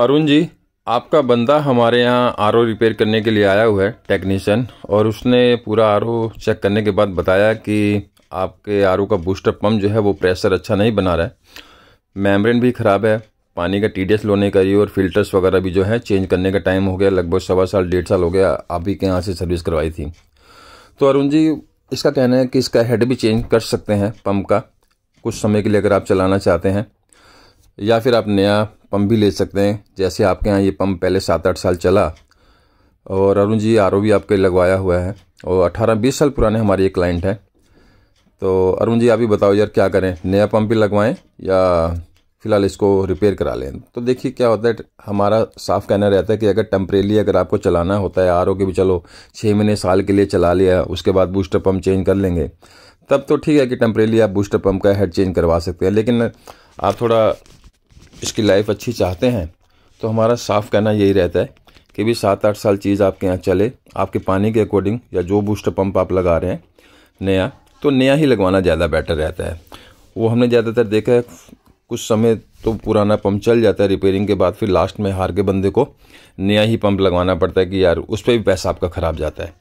अरुण जी आपका बंदा हमारे यहाँ आर रिपेयर करने के लिए आया हुआ है टेक्नीशियन और उसने पूरा आर चेक करने के बाद बताया कि आपके आर का बूस्टर पम्प जो है वो प्रेशर अच्छा नहीं बना रहा है मेम्ब्रेन भी ख़राब है पानी का टी डी एस लोने का ही और फिल्टर्स वगैरह भी जो है चेंज करने का टाइम हो गया लगभग सवा साल डेढ़ साल हो गया आप ही के यहाँ से सर्विस करवाई थी तो अरुण जी इसका कहना है कि इसका हेड भी चेंज कर सकते हैं पम्प का कुछ समय के लिए अगर आप चलाना चाहते हैं या फिर आप नया पंप भी ले सकते हैं जैसे आपके यहाँ ये पंप पहले सात आठ साल चला और अरुण जी आर भी आपके लगवाया हुआ है और अठारह बीस साल पुराने हमारे ये क्लाइंट हैं तो अरुण जी आप ही बताओ यार क्या करें नया पंप भी लगवाएं या फ़िलहाल इसको रिपेयर करा लें तो देखिए क्या होता है हमारा साफ कहना रहता है कि अगर टेम्परेली अगर आपको चलाना होता है आर के भी चलो छः महीने साल के लिए चला लिया उसके बाद बूस्टर पम्प चेंज कर लेंगे तब तो ठीक है कि टेम्परेली आप बूस्टर पम्प का हेड चेंज करवा सकते हैं लेकिन आप थोड़ा इसकी लाइफ अच्छी चाहते हैं तो हमारा साफ कहना यही रहता है कि भी सात आठ साल चीज़ आपके यहाँ चले आपके पानी के अकॉर्डिंग या जो बूस्टर पंप आप लगा रहे हैं नया तो नया ही लगवाना ज़्यादा बेटर रहता है वो हमने ज़्यादातर देखा है कुछ समय तो पुराना पंप चल जाता है रिपेयरिंग के बाद फिर लास्ट में हार के बंदे को नया ही पंप लगवाना पड़ता है कि यार उस पर भी पैसा आपका ख़राब जाता है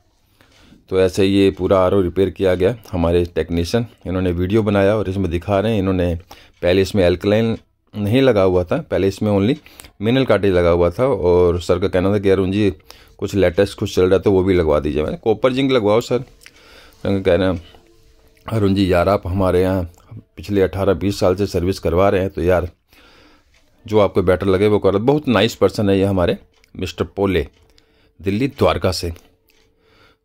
तो ऐसे ये पूरा आर रिपेयर किया गया हमारे टेक्नीशियन इन्होंने वीडियो बनाया और इसमें दिखा रहे हैं इन्होंने पहले इसमें एल्कलाइन नहीं लगा हुआ था पहले इसमें ओनली मिनल कार्टेज लगा हुआ था और सर का कहना था कि अरुण जी कुछ लेटेस्ट कुछ चल रहा था वो भी लगवा दीजिए मैंने कॉपर जिंक लगवाओ सर कह रहे हैं अरुण जी यार आप हमारे यहाँ पिछले अट्ठारह बीस साल से सर्विस करवा रहे हैं तो यार जो आपको बेटर लगे वो करो बहुत नाइस पर्सन है ये हमारे मिस्टर पोले दिल्ली द्वारका से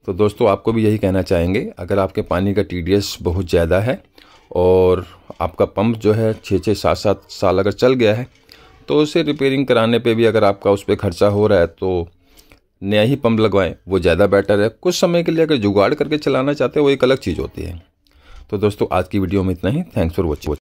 तो दोस्तों आपको भी यही कहना चाहेंगे अगर आपके पानी का टीडीएस बहुत ज़्यादा है और आपका पंप जो है छः छः सात सात साल अगर चल गया है तो उसे रिपेयरिंग कराने पे भी अगर आपका उस पर खर्चा हो रहा है तो नया ही पंप लगवाएं वो ज़्यादा बेटर है कुछ समय के लिए अगर जुगाड़ करके चलाना चाहते हैं वो एक अलग चीज़ होती है तो दोस्तों आज की वीडियो में इतना ही थैंक्स फॉर वॉचिंग